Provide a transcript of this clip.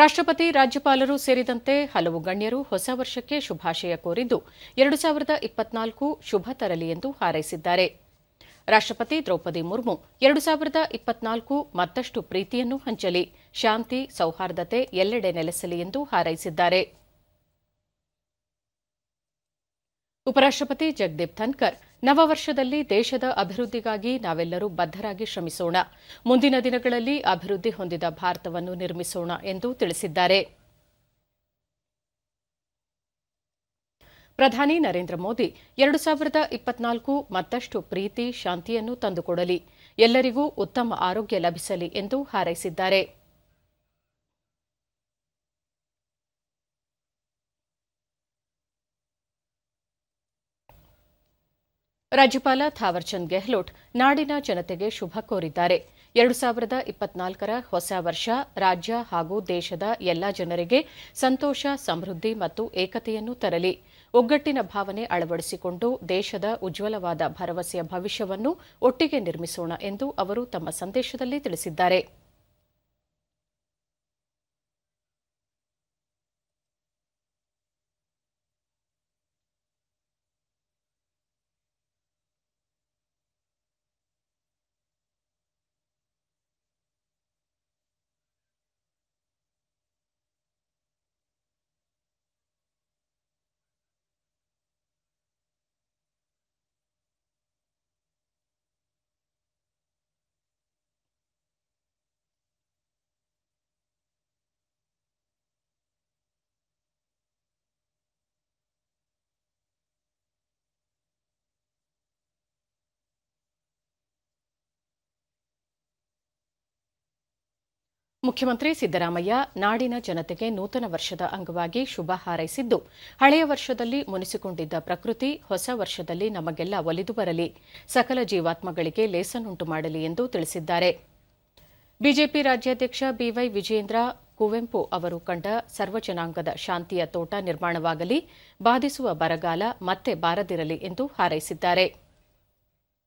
ರಾಷ್ಟ್ರಪತಿ ರಾಜ್ಯಪಾಲರು ಸೇರಿದಂತೆ ಹಲವು ಗಣ್ಯರು ಹೊಸ ವರ್ಷಕ್ಕೆ ಶುಭಾಶಯ ಕೋರಿದ್ದು ಎರಡು ಸಾವಿರದ ಇಪ್ಪತ್ನಾಲ್ಕು ಶುಭ ತರಲಿ ಎಂದು ಹಾರೈಸಿದ್ದಾರೆ ರಾಷ್ಟ್ರಪತಿ ದ್ರೌಪದಿ ಮುರ್ಮು ಎರಡು ಸಾವಿರದ ಇಪ್ಪತ್ನಾಲ್ಕು ಮತ್ತಷ್ಟು ಪ್ರೀತಿಯನ್ನು ಹಂಚಲಿ ಶಾಂತಿ ಸೌಹಾರ್ದತೆ ಎಲ್ಲೆಡೆ ನೆಲೆಸಲಿ ಎಂದು ಹಾರೈಸಿದ್ದಾರೆ ಉಪರಾಷ್ಟ್ರಪತಿ ಜಗದೀಪ್ ಧನ್ಕರ್ ನವವರ್ಷದಲ್ಲಿ ದೇಶದ ಅಭಿವೃದ್ಧಿಗಾಗಿ ನಾವೆಲ್ಲರೂ ಬದ್ಧರಾಗಿ ಶ್ರಮಿಸೋಣ ಮುಂದಿನ ದಿನಗಳಲ್ಲಿ ಅಭಿವೃದ್ಧಿ ಹೊಂದಿದ ಭಾರತವನ್ನು ನಿರ್ಮಿಸೋಣ ಎಂದು ತಿಳಿಸಿದ್ದಾರೆ ಪ್ರಧಾನಿ ನರೇಂದ್ರ ಮೋದಿ ಎರಡು ಸಾವಿರದ ಇಪ್ಪತ್ನಾಲ್ಕು ಮತ್ತಷ್ಟು ಪ್ರೀತಿ ಶಾಂತಿಯನ್ನು ತಂದುಕೊಡಲಿ ಎಲ್ಲರಿಗೂ ಉತ್ತಮ ಆರೋಗ್ಯ ಲಭಿಸಲಿ ಎಂದು ಹಾರೈಸಿದ್ದಾರೆ ರಾಜ್ಯಪಾಲ ಥಾವರ್ಚಂದ್ ಗೆಹ್ಲೋಟ್ ನಾಡಿನ ಜನತೆಗೆ ಶುಭ ಕೋರಿದ್ದಾರೆ ಎರಡು ಸಾವಿರದ ಇಪ್ಪತ್ನಾಲ್ಕರ ಹೊಸ ವರ್ಷ ರಾಜ್ಯ ಹಾಗೂ ದೇಶದ ಎಲ್ಲಾ ಜನರಿಗೆ ಸಂತೋಷ ಸಮೃದ್ಧಿ ಮತ್ತು ಏಕತೆಯನ್ನು ತರಲಿ ಒಗ್ಗಟ್ಟಿನ ಭಾವನೆ ಅಳವಡಿಸಿಕೊಂಡು ದೇಶದ ಉಜ್ವಲವಾದ ಭರವಸೆಯ ಭವಿಷ್ಯವನ್ನು ಒಟ್ಟಿಗೆ ನಿರ್ಮಿಸೋಣ ಎಂದು ಅವರು ತಮ್ಮ ಸಂದೇಶದಲ್ಲಿ ತಿಳಿಸಿದ್ದಾರೆ ಮುಖ್ಯಮಂತ್ರಿ ಸಿದ್ದರಾಮಯ್ಯ ನಾಡಿನ ಜನತೆಗೆ ನೂತನ ವರ್ಷದ ಅಂಗವಾಗಿ ಶುಭ ಹಾರೈಸಿದ್ದು ಹಳೆಯ ವರ್ಷದಲ್ಲಿ ಮುನಿಸಿಕೊಂಡಿದ್ದ ಪ್ರಕೃತಿ ಹೊಸ ವರ್ಷದಲ್ಲಿ ನಮಗೆಲ್ಲ ಒಲಿದು ಬರಲಿ ಸಕಲ ಜೀವಾತ್ಮಗಳಿಗೆ ಲೇಸನ್ನುಂಟು ಮಾಡಲಿ ಎಂದು ತಿಳಿಸಿದ್ದಾರೆ ಬಿಜೆಪಿ ರಾಜ್ಯಾಧ್ಯಕ್ಷ ಬಿವೈ ವಿಜೇಂದ್ರ ಕುವೆಂಪು ಅವರು ಕಂಡ ಸರ್ವಜನಾಂಗದ ಶಾಂತಿಯ ತೋಟ ನಿರ್ಮಾಣವಾಗಲಿ ಬಾಧಿಸುವ ಬರಗಾಲ ಮತ್ತೆ ಬಾರದಿರಲಿ ಎಂದು ಹಾರೈಸಿದ್ದಾರೆ